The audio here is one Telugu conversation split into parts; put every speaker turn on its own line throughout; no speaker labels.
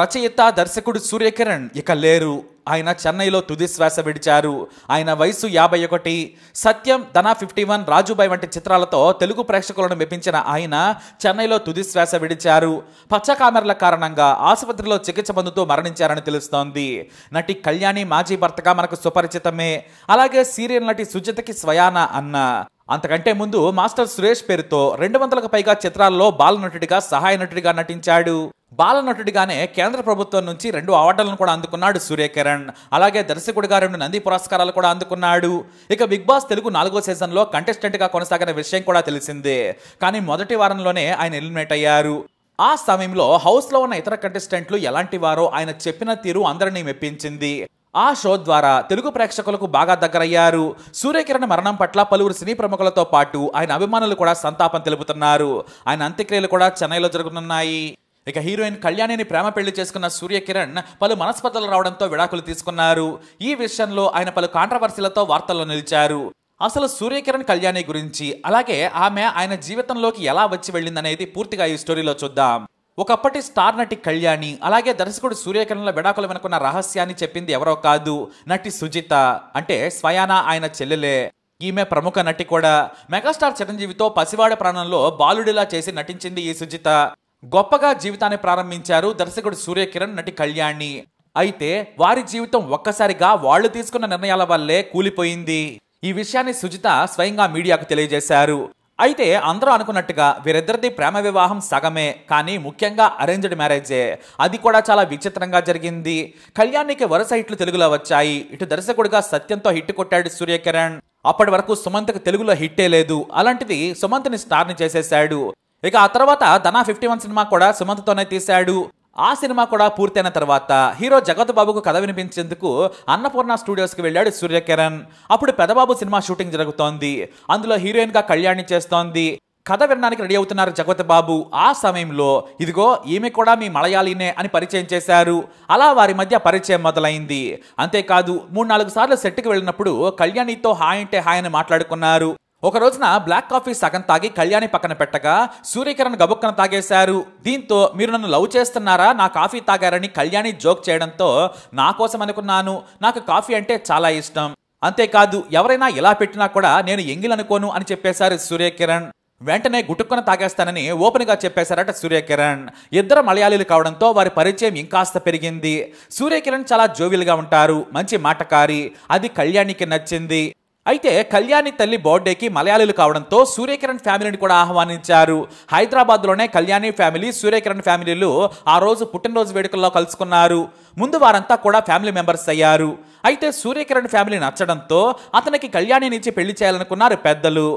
రచయిత దర్శకుడు సూర్యకిరణ్ ఇక లేరు ఆయన చెన్నైలో తుది శ్వాస విడిచారు ఆయన వయసు యాభై ఒకటి సత్యం ధనా ఫిఫ్టీ వన్ రాజుబాయ్ వంటి చిత్రాలతో తెలుగు ప్రేక్షకులను మెప్పించిన ఆయన చెన్నైలో తుది శ్వాస విడిచారు పచ్చకామెరల కారణంగా ఆసుపత్రిలో చికిత్స పొందుతూ మరణించారని తెలుస్తోంది నటి కళ్యాణి మాజీ భర్తగా మనకు సుపరిచితమే అలాగే సీరియల్ నటి సుజితకి స్వయాన అన్న అంతకంటే ముందు మాస్టర్ సురేష్ పేరుతో రెండు వందలకు పైగా చిత్రాల్లో బాలనటుడిగా సహాయ నటుడిగా నటించాడు బాలనటుడిగానే కేంద్ర ప్రభుత్వం నుంచి రెండు అవార్డులను కూడా అందుకున్నాడు సూర్యకిరణ్ అలాగే దర్శకుడిగా రెండు నంది పురస్కారాలు కూడా అందుకున్నాడు ఇక బిగ్ బాస్ తెలుగు నాలుగో సీజన్లో కంటెస్టెంట్గా కొనసాగిన విషయం కూడా తెలిసిందే కానీ మొదటి వారంలోనే ఆయన ఎలిమినేట్ అయ్యారు ఆ సమయంలో హౌస్లో ఉన్న ఇతర కంటెస్టెంట్లు ఎలాంటి వారో ఆయన చెప్పిన తీరు అందరినీ మెప్పించింది ఆ షో ద్వారా తెలుగు ప్రేక్షకులకు బాగా దగ్గరయ్యారు సూర్యకిరణ్ మరణం పట్ల పలువురు సినీ ప్రముఖులతో పాటు ఆయన అభిమానులు కూడా సంతాపం తెలుపుతున్నారు ఆయన అంత్యక్రియలు కూడా చెన్నైలో జరుగుతున్నాయి ఇక హీరోయిన్ కళ్యాణిని ప్రేమ పెళ్లి చేసుకున్న సూర్యకిరణ్ పలు మనస్పర్ధలు రావడంతో విడాకులు తీసుకున్నారు ఈ విషయంలో ఆయన పలు కాంట్రవర్సీలతో వార్తల్లో నిలిచారు అసలు సూర్యకిరణ్ కళ్యాణి గురించి అలాగే ఆమె ఆయన జీవితంలోకి ఎలా వచ్చి వెళ్ళిందనేది పూర్తిగా ఈ స్టోరీలో చూద్దాం ఒకప్పటి స్టార్ నటి కళ్యాణి అలాగే దర్శకుడు సూర్యకిరణ్ల విడాకులు వెనుకున్న రహస్యాన్ని చెప్పింది ఎవరో కాదు నటి సుజిత అంటే స్వయానా ఆయన చెల్లెలే ఈమె ప్రముఖ నటి కూడా మెగాస్టార్ చిరంజీవితో పసివాడ ప్రాణంలో బాలుడిలా చేసి నటించింది ఈ సుజిత గొప్పగా జీవితాన్ని ప్రారంభించారు దర్శకుడు సూర్యకిరణ్ నటి కళ్యాణి అయితే వారి జీవితం ఒక్కసారిగా వాళ్ళు తీసుకున్న నిర్ణయాల వల్లే కూలిపోయింది ఈ విషయాన్ని సుజిత స్వయంగా మీడియాకు తెలియజేశారు అయితే అందరూ అనుకున్నట్టుగా వీరిద్దరిది ప్రేమ వివాహం సగమే కానీ ముఖ్యంగా అరేంజ్డ్ మ్యారేజే అది కూడా చాలా విచిత్రంగా జరిగింది కళ్యాణికి వరుస హిట్లు తెలుగులో వచ్చాయి ఇటు దర్శకుడిగా సత్యంతో హిట్ కొట్టాడు సూర్యకిరణ్ అప్పటి వరకు సుమంత్కి తెలుగులో హిట్టే లేదు అలాంటిది సుమంత్ని స్టార్ని చేసేశాడు ఇక ఆ తర్వాత ధనా ఫిఫ్టీ వన్ సినిమా కూడా సుమంత్తోనే తీశాడు ఆ సినిమా కూడా పూర్తయిన తర్వాత హీరో జగత్ బాబుకు కథ వినిపించేందుకు అన్నపూర్ణ స్టూడియోస్కి వెళ్ళాడు సూర్యకిరణ్ అప్పుడు పెదబాబు సినిమా షూటింగ్ జరుగుతోంది అందులో హీరోయిన్గా కళ్యాణి చేస్తోంది కథ వినడానికి రెడీ అవుతున్నారు జగత్ బాబు ఆ సమయంలో ఇదిగో ఈమె కూడా మీ మలయాళీనే అని పరిచయం చేశారు అలా వారి మధ్య పరిచయం మొదలైంది అంతేకాదు మూడు నాలుగు సార్లు సెట్కి వెళ్ళినప్పుడు కళ్యాణితో హాయ్ అంటే హాయ్ అని మాట్లాడుకున్నారు ఒక రోజున బ్లాక్ కాఫీ సగం తాగి కళ్యాణి పక్కన పెట్టగా సూర్యకిరణ్ గబుక్కన తాగేశారు దీంతో మీరు నన్ను లవ్ చేస్తున్నారా నా కాఫీ తాగారని కళ్యాణి జోక్ చేయడంతో నా కోసం అనుకున్నాను నాకు కాఫీ అంటే చాలా ఇష్టం అంతేకాదు ఎవరైనా ఇలా పెట్టినా కూడా నేను ఎంగిలనుకోను అని చెప్పేశారు సూర్యకిరణ్ వెంటనే గుటుక్కున తాగేస్తానని ఓపెన్గా చెప్పేశారట సూర్యకిరణ్ ఇద్దరు మలయాళీలు కావడంతో వారి పరిచయం ఇంకాస్త పెరిగింది సూర్యకిరణ్ చాలా జోవిల్గా ఉంటారు మంచి మాటకారి అది కళ్యాణికి నచ్చింది అయితే కళ్యాణి తల్లి బర్త్డేకి మలయాళీలు కావడంతో సూర్యకిరణ్ ఫ్యామిలీని కూడా ఆహ్వానించారు హైదరాబాద్లోనే కళ్యాణి ఫ్యామిలీ సూర్యకిరణ్ ఫ్యామిలీలు ఆ రోజు పుట్టినరోజు వేడుకల్లో కలుసుకున్నారు ముందు వారంతా కూడా ఫ్యామిలీ మెంబర్స్ అయ్యారు అయితే సూర్యకిరణ్ ఫ్యామిలీ నచ్చడంతో అతనికి కళ్యాణి నుంచి పెళ్లి చేయాలనుకున్నారు పెద్దలు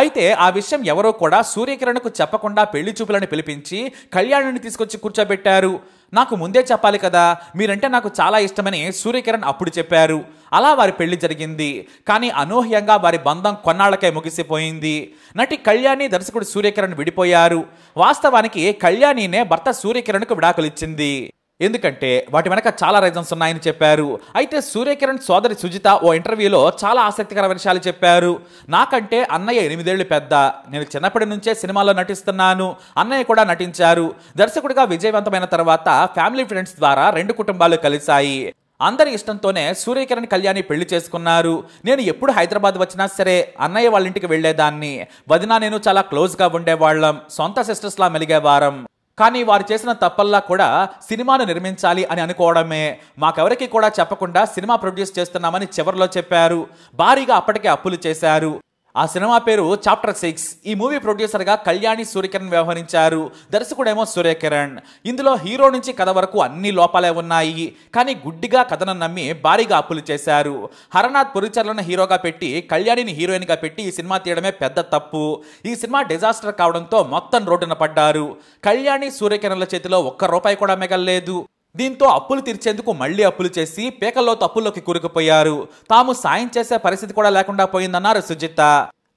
అయితే ఆ విషయం ఎవరో కూడా సూర్యకిరణ్కు చెప్పకుండా పెళ్లి చూపులను పిలిపించి కళ్యాణుని తీసుకొచ్చి కూర్చోబెట్టారు నాకు ముందే చెప్పాలి కదా మీరంటే నాకు చాలా ఇష్టమని సూర్యకిరణ్ అప్పుడు చెప్పారు అలా వారి పెళ్లి జరిగింది కానీ అనూహ్యంగా వారి బంధం కొన్నాళ్లకే ముగిసిపోయింది నటి కళ్యాణి దర్శకుడు సూర్యకిరణ్ విడిపోయారు వాస్తవానికి కళ్యాణినే భర్త సూర్యకిరణ్కు విడాకులిచ్చింది ఎందుకంటే వాటి వెనక చాలా రీజన్స్ ఉన్నాయని చెప్పారు అయితే సూర్యకిరణ్ సోదరి సుజిత ఓ ఇంటర్వ్యూలో చాలా ఆసక్తికర విషయాలు చెప్పారు నాకంటే అన్నయ్య ఎనిమిదేళ్లు పెద్ద నేను చిన్నప్పటి నుంచే సినిమాలో నటిస్తున్నాను అన్నయ్య కూడా నటించారు దర్శకుడిగా విజయవంతమైన తర్వాత ఫ్యామిలీ ఫ్రెండ్స్ ద్వారా రెండు కుటుంబాలు కలిశాయి అందరి ఇష్టంతోనే సూర్యకిరణ్ కళ్యాణి పెళ్లి చేసుకున్నారు నేను ఎప్పుడు హైదరాబాద్ వచ్చినా సరే అన్నయ్య వాళ్ళ ఇంటికి వెళ్లేదాన్ని వదినా నేను చాలా క్లోజ్గా ఉండేవాళ్ళం సొంత సిస్టర్స్లా మెలిగేవారం కానీ వారు చేసిన తప్పల్లా కూడా సినిమాను నిర్మించాలి అని అనుకోవడమే మాకెవరికి కూడా చెప్పకుండా సినిమా ప్రొడ్యూస్ చేస్తున్నామని చివరిలో చెప్పారు భారీగా అప్పటికే అప్పులు చేశారు ఆ సినిమా పేరు చాప్టర్ సిక్స్ ఈ మూవీ ప్రొడ్యూసర్గా కళ్యాణి సూర్యకిరణ్ వ్యవహరించారు దర్శకుడేమో సూర్యకిరణ్ ఇందులో హీరో నుంచి కథ వరకు అన్ని లోపాలే ఉన్నాయి కానీ గుడ్డిగా కథను నమ్మి భారీగా అప్పులు చేశారు హరనాథ్ పురిచర్లను హీరోగా పెట్టి కళ్యాణిని హీరోయిన్గా పెట్టి ఈ సినిమా తీయడమే పెద్ద తప్పు ఈ సినిమా డిజాస్టర్ కావడంతో మొత్తం రోడ్డున పడ్డారు కళ్యాణి సూర్యకిరణ్ల చేతిలో ఒక్క రూపాయి కూడా మిగల్లేదు దీంతో అప్పులు తీర్చేందుకు మళ్లీ అప్పులు చేసి పేకల్లో తప్పుల్లోకి కూరుకుపోయారు తాము సాయం చేసే పరిస్థితి కూడా లేకుండా పోయిందన్నారు సుజిత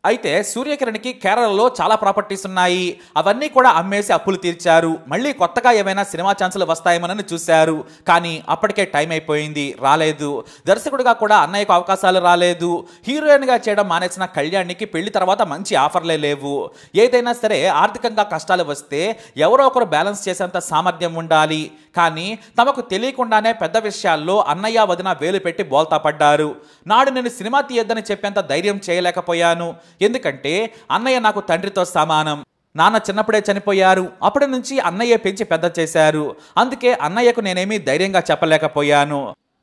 అయితే సూర్యకిరణ్కి కేరళలో చాలా ప్రాపర్టీస్ ఉన్నాయి అవన్నీ కూడా అమ్మేసి అప్పులు తీర్చారు మళ్ళీ కొత్తగా ఏమైనా సినిమా ఛాన్సులు వస్తాయేమోనని చూశారు కానీ అప్పటికే టైం అయిపోయింది రాలేదు దర్శకుడిగా కూడా అన్నయ్యకు అవకాశాలు రాలేదు హీరోయిన్గా చేయడం మానేసిన కళ్యాణ్కి పెళ్లి తర్వాత మంచి ఆఫర్లే లేవు ఏదైనా సరే ఆర్థికంగా కష్టాలు వస్తే ఎవరో ఒకరు బ్యాలెన్స్ చేసేంత సామర్థ్యం ఉండాలి కానీ తమకు తెలియకుండానే పెద్ద విషయాల్లో అన్నయ్య వదిన వేలు పెట్టి బోల్తా పడ్డారు నాడు నేను సినిమా తీయొద్దని చెప్పేంత ధైర్యం చేయలేకపోయాను ఎందుకంటే అన్నయ్య నాకు తండ్రితో సమానం నాన్న చిన్నప్పుడే చనిపోయారు అప్పటి నుంచి అన్నయ్య పెంచి పెద్ద చేశారు అందుకే అన్నయ్యకు నేనేమీ ధైర్యంగా చెప్పలేకపోయాను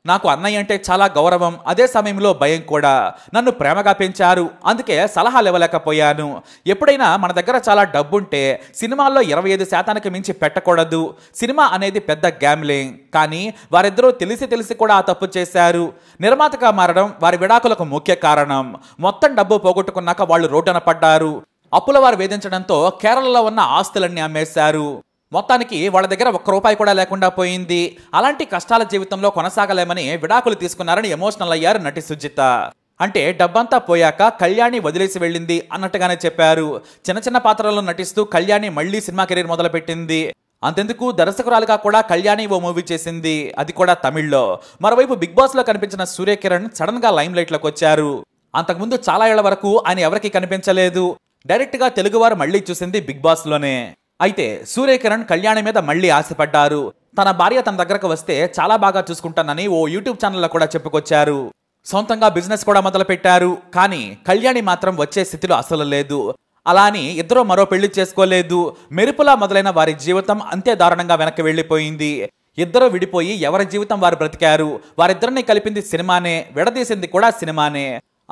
నాకు అన్నయ్య అంటే చాలా గౌరవం అదే సమయంలో భయం కూడా నన్ను ప్రేమగా పెంచారు అందుకే సలహాలు ఇవ్వలేకపోయాను ఎప్పుడైనా మన దగ్గర చాలా డబ్బుంటే సినిమాల్లో ఇరవై ఐదు శాతానికి మించి పెట్టకూడదు సినిమా అనేది పెద్ద గ్యామ్లింగ్ కానీ వారిద్దరూ తెలిసి తెలిసి కూడా ఆ తప్పు చేశారు నిర్మాతగా మారడం వారి విడాకులకు ముఖ్య కారణం మొత్తం డబ్బు పోగొట్టుకున్నాక వాళ్ళు రోడ్డున పడ్డారు అప్పుల వారు వేధించడంతో కేరళలో ఉన్న ఆస్తులన్నీ అమ్మేశారు మొత్తానికి వాళ్ళ దగ్గర ఒక్క రూపాయి కూడా లేకుండా పోయింది అలాంటి కష్టాల జీవితంలో కొనసాగలేమని విడాకులు తీసుకున్నారని ఎమోషనల్ అయ్యారు నటి సుజిత అంటే డబ్బంతా పోయాక కళ్యాణి వదిలేసి వెళ్ళింది అన్నట్టుగానే చెప్పారు చిన్న చిన్న పాత్రల్లో నటిస్తూ కళ్యాణి మళ్లీ సినిమా కెరీర్ మొదలుపెట్టింది అంతెందుకు దర్శకురాలుగా కూడా కళ్యాణి ఓ మూవీ చేసింది అది కూడా తమిళ్లో మరోవైపు బిగ్ బాస్లో కనిపించిన సూర్యకిరణ్ సడన్గా లైమ్ లైట్లోకి వచ్చారు అంతకుముందు చాలా ఏళ్ల వరకు ఆయన ఎవరికి కనిపించలేదు డైరెక్ట్గా తెలుగువారు మళ్లీ చూసింది బిగ్ బాస్లోనే అయితే సూర్యకిరణ్ కళ్యాణి మీద మళ్ళీ ఆశపడ్డారు తన భార్య తన దగ్గరకు వస్తే చాలా బాగా చూసుకుంటానని ఓ యూట్యూబ్ ఛానల్లో కూడా చెప్పుకొచ్చారు సొంతంగా బిజినెస్ కూడా మొదలుపెట్టారు కానీ కళ్యాణి మాత్రం వచ్చే స్థితిలో అసలు లేదు అలా అని ఇద్దరూ మరో పెళ్లి చేసుకోలేదు మెరుపులా మొదలైన వారి జీవితం అంతే దారుణంగా వెనక్కి వెళ్ళిపోయింది ఇద్దరు విడిపోయి ఎవరి జీవితం వారు బ్రతికారు వారిద్దరిని కలిపింది సినిమానే విడదీసింది కూడా సినిమానే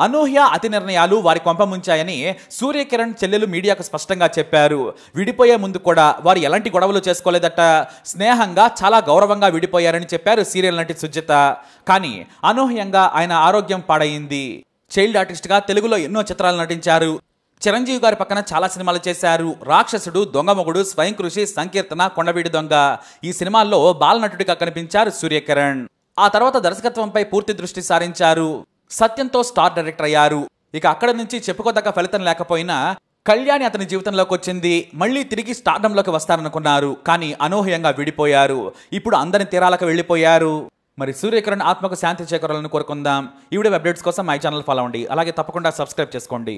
అనూహ్య అతి నిర్ణయాలు వారి కొంపముంచాయని సూర్యకిరణ్ చెల్లెలు మీడియాకు స్పష్టంగా చెప్పారు విడిపోయే ముందు కూడా వారు ఎలాంటి గొడవలు చేసుకోలేదట స్నేహంగా చాలా గౌరవంగా విడిపోయారని చెప్పారు సీరియల్ నటి సుజిత కానీ అనూహ్యంగా ఆయన ఆరోగ్యం పాడైంది చైల్డ్ ఆర్టిస్ట్గా తెలుగులో ఎన్నో చిత్రాలు నటించారు చిరంజీవి గారి పక్కన చాలా సినిమాలు చేశారు రాక్షసుడు దొంగమొగుడు స్వయం కృషి సంకీర్తన కొండవీడి దొంగ ఈ సినిమాల్లో బాలనటుడిగా కనిపించారు సూర్యకిరణ్ ఆ తర్వాత దర్శకత్వంపై పూర్తి దృష్టి సారించారు సత్యంతో స్టార్ డైరెక్టర్ అయ్యారు ఇక అక్కడ నుంచి చెప్పుకోదగ్గ ఫలితం లేకపోయినా కళ్యాణి అతని జీవితంలోకి వచ్చింది మళ్ళీ తిరిగి స్టార్డంలోకి వస్తారనుకున్నారు కానీ అనూహ్యంగా విడిపోయారు ఇప్పుడు అందరి తీరాలకు వెళ్ళిపోయారు మరి సూర్యకిరణ్ ఆత్మకు శాంతి చేకూరాలని కోరుకుందాం ఈ వీడియో అప్డేట్స్ కోసం మై ఛానల్ ఫాలో అవ్వండి అలాగే తప్పకుండా సబ్స్క్రైబ్ చేసుకోండి